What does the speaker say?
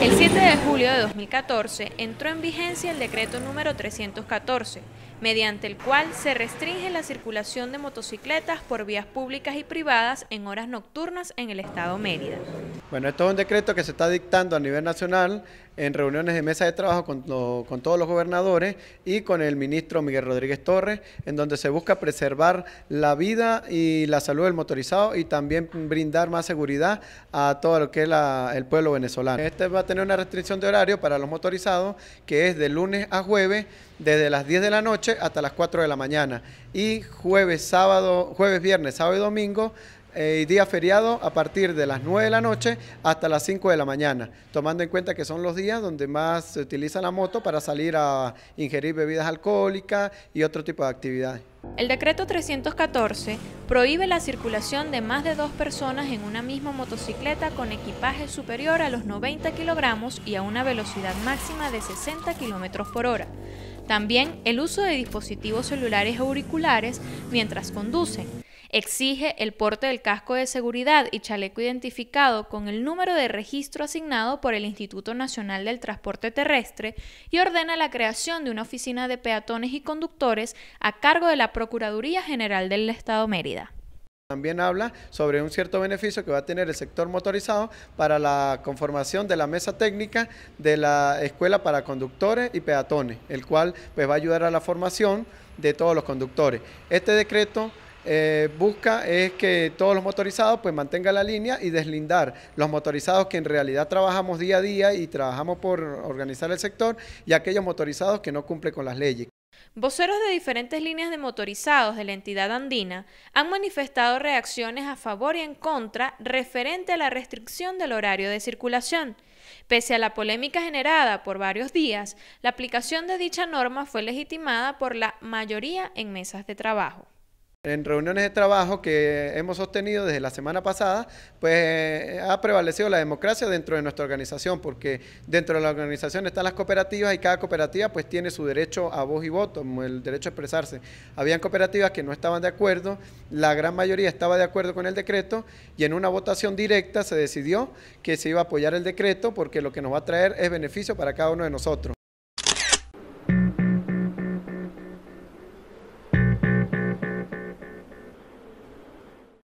El 7 de julio de 2014 entró en vigencia el decreto número 314, mediante el cual se restringe la circulación de motocicletas por vías públicas y privadas en horas nocturnas en el estado Mérida. Bueno, esto es un decreto que se está dictando a nivel nacional en reuniones de mesa de trabajo con, todos los gobernadores y con el ministro Miguel Rodríguez Torres, en donde se busca preservar la vida y la salud del motorizado y también brindar más seguridad a todo lo que es el pueblo venezolano. Este va a tener una restricción de horario para los motorizados que es de lunes a jueves desde las 10 de la noche hasta las 4 de la mañana y jueves, sábado, jueves, viernes, sábado y domingo el eh, día feriado a partir de las 9 de la noche hasta las 5 de la mañana, tomando en cuenta que son los días donde más se utiliza la moto para salir a ingerir bebidas alcohólicas y otro tipo de actividades. El decreto 314 prohíbe la circulación de más de dos personas en una misma motocicleta con equipaje superior a los 90 kilogramos y a una velocidad máxima de 60 kilómetros por hora. También el uso de dispositivos celulares o auriculares mientras conducen. Exige el porte del casco de seguridad y chaleco identificado con el número de registro asignado por el Instituto Nacional del Transporte Terrestre y ordena la creación de una oficina de peatones y conductores a cargo de la Procuraduría General del Estado Mérida. También habla sobre un cierto beneficio que va a tener el sector motorizado para la conformación de la mesa técnica de la escuela para conductores y peatones, el cual pues, va a ayudar a la formación de todos los conductores. Este decreto eh, busca es que todos los motorizados pues mantengan la línea y deslindar los motorizados que en realidad trabajamos día a día y trabajamos por organizar el sector y aquellos motorizados que no cumplen con las leyes. Voceros de diferentes líneas de motorizados de la entidad andina han manifestado reacciones a favor y en contra referente a la restricción del horario de circulación. Pese a la polémica generada por varios días, la aplicación de dicha norma fue legitimada por la mayoría en mesas de trabajo. En reuniones de trabajo que hemos sostenido desde la semana pasada, pues eh, ha prevalecido la democracia dentro de nuestra organización, porque dentro de la organización están las cooperativas y cada cooperativa pues tiene su derecho a voz y voto, el derecho a expresarse. Habían cooperativas que no estaban de acuerdo, la gran mayoría estaba de acuerdo con el decreto y en una votación directa se decidió que se iba a apoyar el decreto porque lo que nos va a traer es beneficio para cada uno de nosotros.